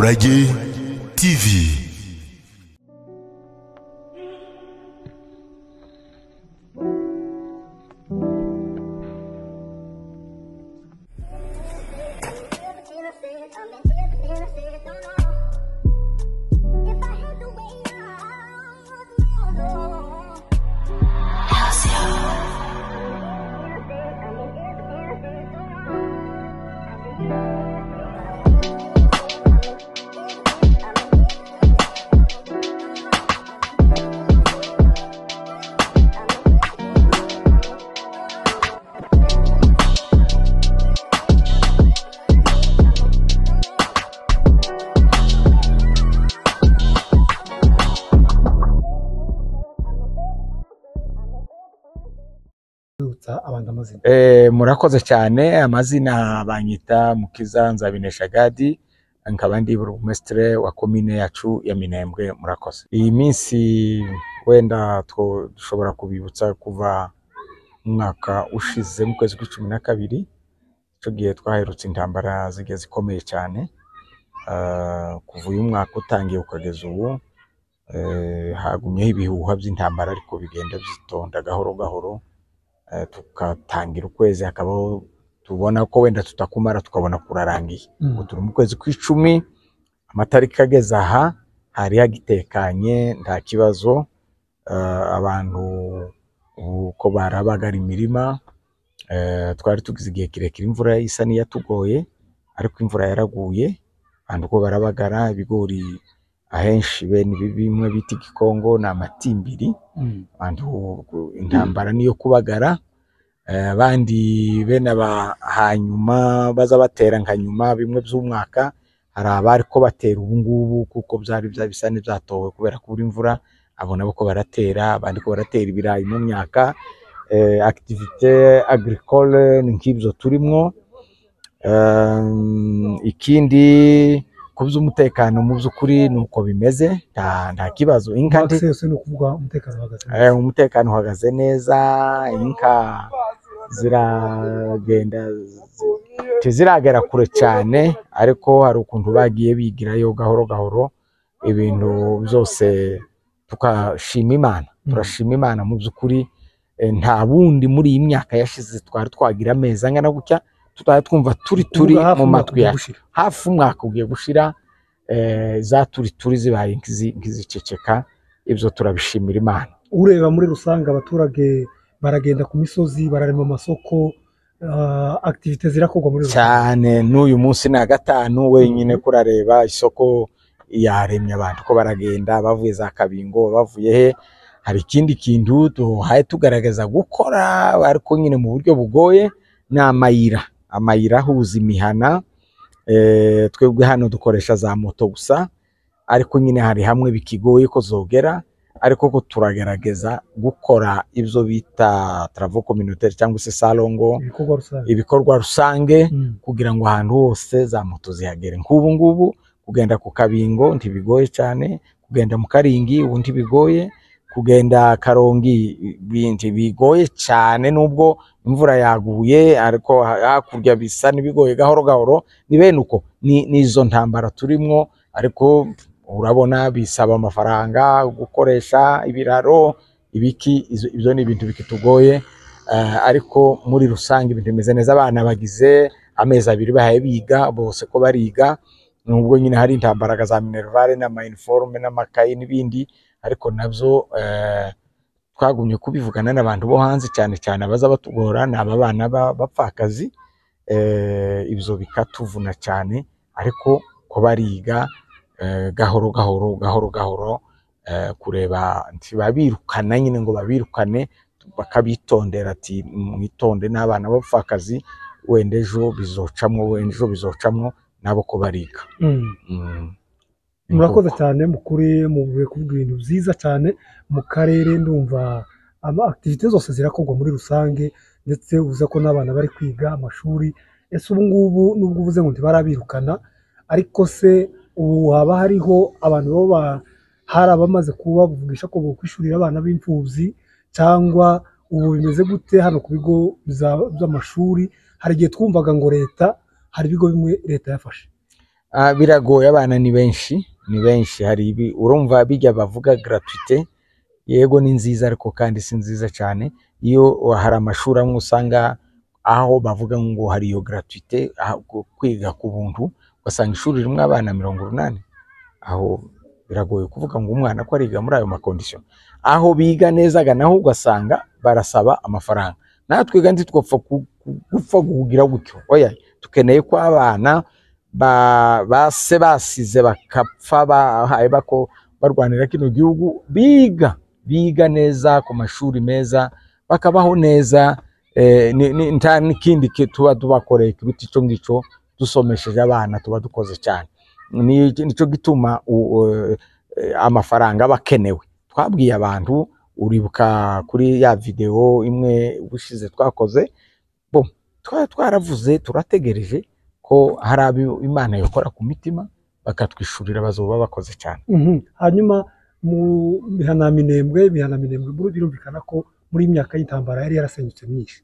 qui TV. amazina eh, murakoze cyane amazina banyita mukiza nzabineshagadi nkaba ndi burugumesitire wa komine yacu ya minembwe murakoze iyi minsi wenda dushobora kubibutsa kuva umwaka ushize mu kwezi kwa cumi na kabiri icyo gihe twaherutse intambara zigiye zikomeye cyane eh, kuva uyu mwaka utangiye ukageza ubu eh, hagumyeho ibihuha by'intambara ariko bigenda byitonda gahoro gahoro Eh, tugatangira ukwezi hakabaho tubona ko wenda tutakumara tukabona kurarangiye mm. ngo turi mu kwezi kw'icumi amatariki ageze aha hari hagitekanye nta kibazo eh, abantu uko barabagara imirima eh, twari tugize igihe kirekire imvura isa n'iyatugoye ariko imvura yaraguye abantu uko barabagara ibigori ahenshi bene ibi bimwe bita igikongo ni amatimbiri mm. intambara niyo kubagara eh, abandi bene aba hanyuma baza batera nka nyuma bimwe by'umwaka hari abari ko batera ubungubu kuko byari bisa n'ibyatowe kubera kubura imvura abo ko baratera abandi ko baratera ibirayi mu myaka eh, akitivite agricole ni nk'ibyo turimo eh, ikindi ku by'umutekano mu by'ukuri ni uko bimeze nta kibazo inka eh, umutekano uhagaze neza inka ziragenda tiziragera kure cyane ariko hari ukuntu bagiye bigirayo gahoro gahoro ibintu byose tukashima imana mm. turashima imana mu by'ukuri eh, nta bundi muri iyi myaka yashize twari twagira amezi angana gutya twumva turi turi mu matwi yacu hafi umwaka ugiye gushira eh, za turi turi zibaye nk'iziceceka ibyo turabishimira imana ureba muri rusange abaturage baragenda ku misozi bararema amasoko eh, akitivite zirakorwa muri rusange cyane n'uyu munsi ni gatanu wenyine kurareba isoko yaremye abantu ko baragenda bavuye za kabingo bavuye he hari ikindi kintu tuhaye tugaragaza gukora ariko nyine mu buryo bugoye ni amayira amayira ahuza imihana eh, twebwe hano dukoresha za moto gusa ariko nyine hari hamwe bikigoye ko zogera ariko ko turagerageza gukora ibyo bita travo communautaire cyangwa se salongo ibikorwa rusange mm. kugira ngo ahantu hose za moto zihagere nk'ubu ngubu kugenda ku kabingo ntibigoye cyane kugenda mu karingi ubu ntibigoye kugenda karongi ibintu bigoye cyane nubwo imvura yaguye ariko hakurya bisa n'ibigoye gahoro gahoro ni bene uko nizo ntambara turimo ariko urabona bisaba amafaranga gukoresha ibiraro ibiki ivyo ni ibintu bikitugoye eh, ariko muri rusange ibintu bimeze neza abana bagize amezi abiri bahaye biga bose ko bariga nubwo nyine hari intambaraga za minervare n'ama uniforme n'amakaye n'ibindi ariko nabyo eh, twagumye kubivugana n'abantu bo hanze cyane cyane abaza batugora ni aba bana b'abapfakazi eh, ibyo bikatuvuna cyane ariko ko bariga eh, gahoro gahoro gahoro gahoro kureba ntibabirukana nyine ngo babirukane bakabitondera ati mwitonde n'abana b'abapfakazi wenda ejo bizocamwo wenda ejo bizocamwo nabo ko murakoze cyane mukuri muvuye kuvuga ibintu byiza cyane mu karere ndumva ama akitivite zose zirakorwa muri rusange ndetse uvuze ko n'abana bari kwiga amashuri ese ubu ngubu nubwo uvuze ngo ntibarabirukana ariko se ubu haba hariho abantu baba hari abamaze kuba bavugisha ko bokwishurira abana b'imfubyi cyangwa ubu bimeze gute hano ku bigo by'amashuri hari igihe twumvaga ngo leta hari ibigo bimwe leta yafashe ah, biragoye abana ni benshi ni benshi hari ibi urumva bijya bavuga gratuite yego ni nziza ariko kandi si nziza cyane iyo hari amashuri amwe usanga aho bavuga ngo hari iyo gratuite kwiga ku buntu ugasanga ishuri rimwe abana mirongo inani aho biragoye kuvuga ngo umwana ko ariga muri ayo makondisiyo aho biga neza naho ugasanga barasaba amafaranga natwe kandi twapfa gupfa kugira gutyo oya dukeneye ko abana base basize bakapfa bahaye bako barwanira kino gihugu biga biga neza ku mashuri meza bakabaho neza eh, nta n'ikindi tuba tubakoreye kiruta icyo ngicyo dusomesheje abana tuba dukoze cyane nicyo gituma eh, amafaranga aba akenewe twabwiye abantu uribuka kuri ya videwo imwe ubushize twakoze bo twaravuze turategereje ko hari abo imana yakora ku mitima bakatwishurira bazuba bakoze cyane mhm. hanyuma mu bihana minembwe bihana minembwe birumvikana ko muri iyi myaka y'intambara yari yarasenyutse myinshi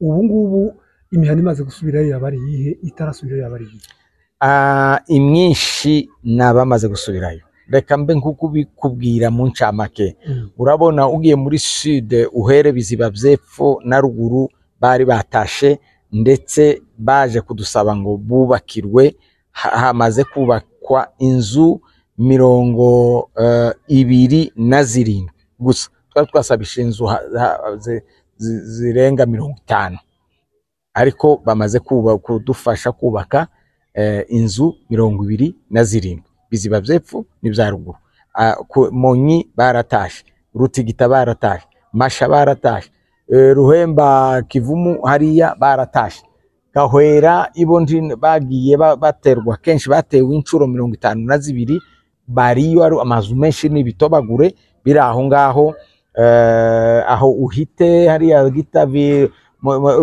ubu ngubu imihana imaze gusubira yaba ari iyihe itarasubira yaba ari iyihe ah, imyinshi ni abamaze gusubirayo reka mbe nk'ukubikubwira mu ncamake mhm. urabona ugiye muri sud uhere biziba by'epfo na ruguru bari batashe ndetse baje kudusaba ngo bubakirwe hamaze kubakwa inzu mirongo eh, ibiri na zirindwi gusa twari twasabisha inzu zirenga mirongo itanu ariko bamaze kudufasha kubaka eh, inzu mirongo ibiri na zirindwi biziba by'epfo n'ibya ruguru ah, monyi baratashe rutigita baratashe masha baratashe Eh, ruhemba kivumu hariya baratashe gahwera ibondi bagiye baterwa kenshi batewe inshuro mirongo itanu na zibiri bariyo ari amazu menshi n'ibitobagure biri aho ngaho eh, aho uhite hariya gitabi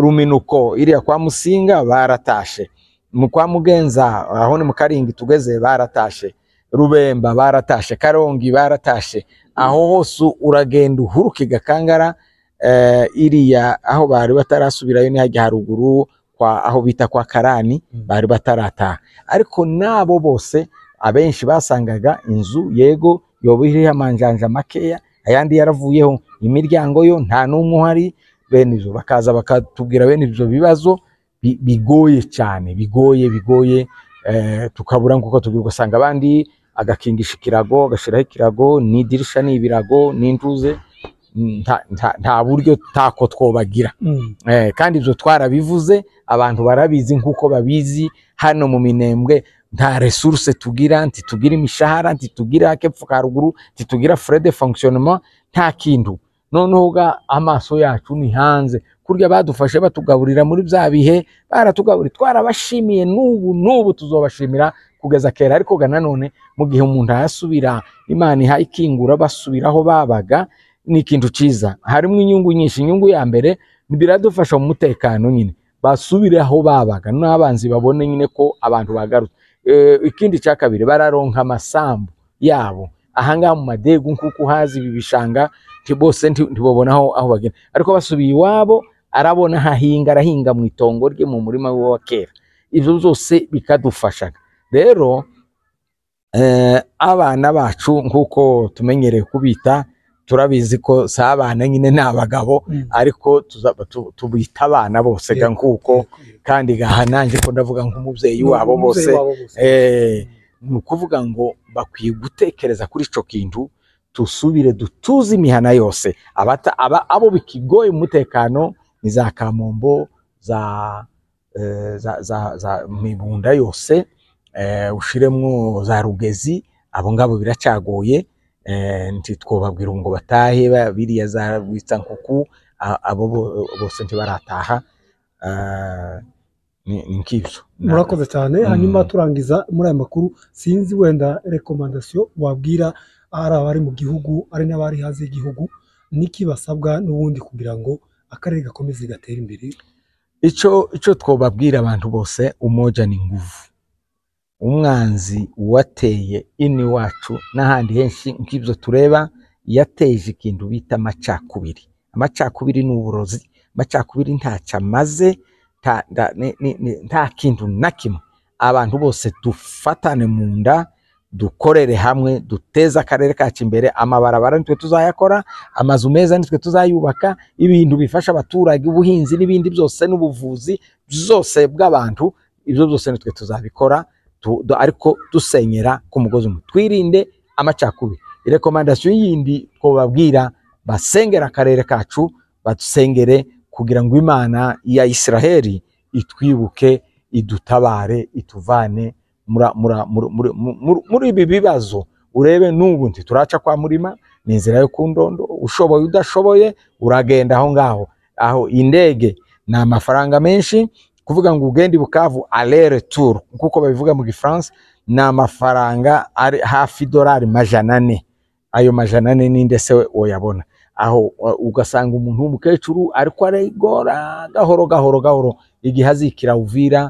ruminuko iriya kwa musinga baratashe mu kwa mugenza aho ni mu karingi tugeze baratashe rubemba baratashe karongi baratashe aho hose uragenda uhuruke gakangara Eh, iriya aho bari batarasubirayo ni haruguru kwa aho bita kwa karani hmm. bari batarataha ariko n'abo bose abenshi basangaga inzu yego yoba iriho amanjanja makeya ayandi yaravuyeho imiryango yo nta n'umwe uhari bene ibyo bakaza bakatubwira bene ibyo bibazo bigoye cyane bigoye bigoye eh, tukabura nk'uko tubwira ugasanga abandi agakingisha ikirago agashyiraho ikirago n'idirisha ni n'intuze nta mm, buryo ntako twobagira mm. eh, kandi ibyo twarabivuze abantu barabizi nk'uko babizi hano mu minembwe nta resuruse tugira ntitugira imishahara ntitugira akepfu ka ruguru ntitugira fure de fonkisiyonoma nta kintu noneho amaso yacu ni hanze kurya badufashe batugaburira muri bya bihe baratugaburira twarabashimiye n'ubu n'ubu tuzobashimira kugeza kera ariko nanone mu gihe umuntu ayasubira imana ikingura basubira aho babaga ni ikintu cyiza harimo inyungu nyinshi inyungu ya mbere biradufasha mu mutekano nyine basubire aho babaga n'abanzi babone nyine ko abantu bagarutse eh, ikindi cya kabiri bararonka amasambu yabo ahangaha mu madegu nkuko uhazi ibi bishanga bose ntibabona aho bagenda ariko basubiye iwabo arabona hahinga arahinga mu itongo rye mu murima we wa kera ibyo byose bikadufasha rero eh, abana bacu nk'uko tumenyereye kubita turabizi ko si abana nyine ni abagabo mm. ariko tubita abana bose ga nkuko kandi gaha nanjye ko ndavuga nk'umubyeyi wabo bose eh, ni ukuvuga ngo bakwiye gutekereza kuri icyo kintu dusubire dutuze imihana yose abo bikigoye umutekano ni za kamombo za eh, za mibunda yose eh, ushiremwo za rugezi abo ngabo biracagoye Eh, ntitwobabwira ngo batahe biriya za rwitsa nkuku abo bose ntibarataha ah, ni nk'ibyo murakoze cyane mm. hanyuma turangiza muri aya makuru sinzi wenda rekomandasiyo wabwira ari abari mu gihugu ari n'abari hanze y'igihugu niki basabwa n'ubundi kugira ngo akarere gakomeze gatere imbere icyo twababwira abantu bose umoja ni nguvu umwanzi wateye ino iwacu n'ahandi henshi nk'ibyo tureba yateje ikintu bita amacakubiri amacakubiri ni uburozi amacakubiri ntacyo amaze nta kintu na kimwe abantu bose dufatane mu nda dukorere hamwe duteze akarere kacu imbere amabarabara nitwe tuzayakora amazu meza nitwe tuzayubaka ibintu bifasha abaturage ubuhinzi n'ibindi byose n'ubuvuzi byose bw'abantu ibyo byose nitwe tuzabikora ariko dusenyera ku mugozi umwe twirinde amacakubiri rekomandasiyo yindi twababwira basengera akarere kacu badusengere kugira ngo imana ya israheli itwibuke idutabare ituvane muri ibi bibazo urebe n'ubu ntituraca kwa murima ni inzira yo ku ndondo ushoboye udashoboye uragenda aho ngaho aho indege ni amafaranga menshi kuvuga ngo ugende bukavu alere turu nk'uko babivuga mu gifaransa ni amafaranga ari hafi idolari majana ane ayo majana ane ni ndetse uyabona aho ugasanga umuntu w'umukecuru ariko arigora gahoro gahoro gahoro igihe azikira uvira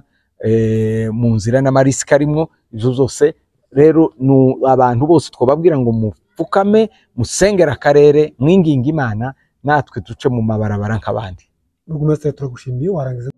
eh, mu nzira n'amarisika arimwo ibyo zose rero ni abantu bose twababwira ngo mupfukame musengera akarere mwinginga imana natwe duce mu mabarabara nk'abandi turagushimiye warangiza